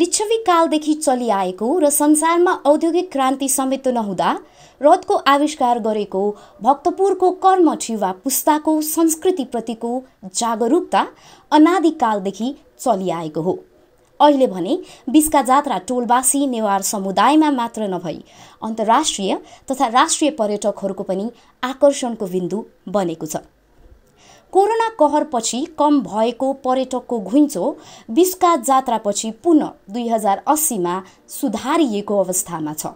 लिच्छवी कालदेखि चलिआएको र संसारमा औद्योगिक क्रान्ति समेत नहुँदा रथको आविष्कार गरेको भक्तपुरको कर्मठी वा पुस्ताको संस्कृतिप्रतिको जागरुकता अनादिकालदेखि चलिआएको हो अहिले भने बिसका जात्रा टोलवासी नेवार समुदायमा मात्र नभई अन्तर्राष्ट्रिय तथा राष्ट्रिय पर्यटकहरूको पनि आकर्षणको बिन्दु बनेको छ कोरोना कहरपछि कम भएको पर्यटकको घुइँचो बिस्का जात्रापछि पुनः दुई हजार अस्सीमा सुधारिएको अवस्थामा छ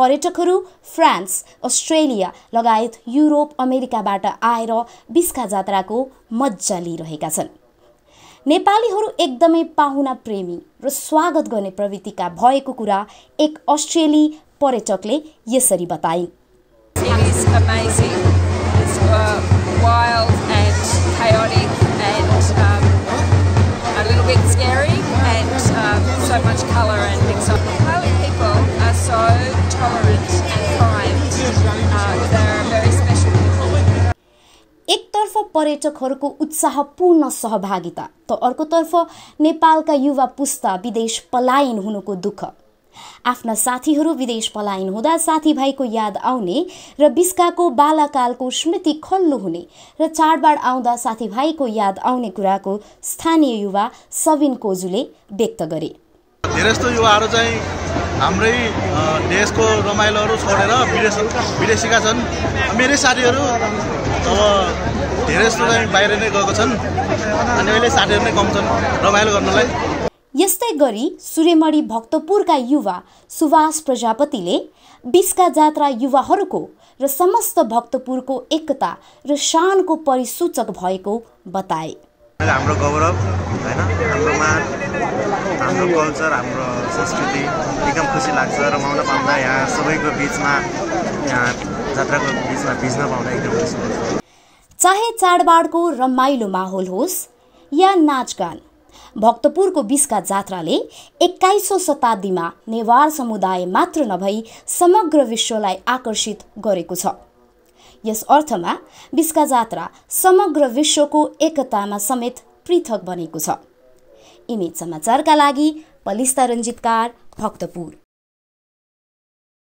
पर्यटकहरू फ्रान्स अस्ट्रेलिया लगायत युरोप अमेरिकाबाट आएर बिस्का जात्राको मजा लिइरहेका छन् नेपालीहरू एकदमै पाहुना प्रेमी र स्वागत गर्ने प्रवृत्तिका भएको कुरा एक अस्ट्रेली पर्यटकले यसरी बताइन् पर्यटकहरूको उत्साहपूर्ण सहभागिता त अर्कोतर्फ नेपालका युवा पुस्ता विदेश पलायन हुनुको दुःख आफ्ना साथीहरू विदेश पलायन हुँदा साथीभाइको याद आउने र बिस्काको बालाकालको स्मृति खल्लो हुने र चाडबाड आउँदा साथीभाइको याद आउने कुराको स्थानीय युवा सबिन कोजुले व्यक्त गरे धेरै जस्तो युवाहरू चाहिँ हाम्रै देशको रमाइलोहरू छोडेर विदेश विदेशीका छन् मेरै साथीहरू अब धेरै जस्तो चाहिँ बाहिर नै गएको छन् अनि अहिले साथीहरू नै कम छन् रमाइलो गर्नलाई यस्तै गरी सूर्यमणि भक्तपुरका युवा सुभाष प्रजापतिले बिसका जात्रा युवाहरूको र समस्त भक्तपुरको एकता र शानको परिसूचक भएको बताए हाम्रो गौरव होइन हाम्रो मान हाम्रो कल्चर हाम्रो संस्कृति एकदम खुसी लाग्छ रमाउन पाउँदा यहाँ सबैको बिचमा यहाँ जात्राको बिचमा भिज्न पाउँदा एकदम खुसी लाग्छ चाहे चाडबाडको रमाइलो माहौल होस् या नाचगान भक्तपुरको बिचका जात्राले एक्काइसौँ शताब्दीमा नेवार समुदाय मात्र नभई समग्र विश्वलाई आकर्षित गरेको छ यस अर्थमा बिचका जात्रा समग्र विश्वको एकतामा समेत पृथक बनेको छ इमेज समाचारका लागि पलिस्ता रञ्जितकार भक्तपुर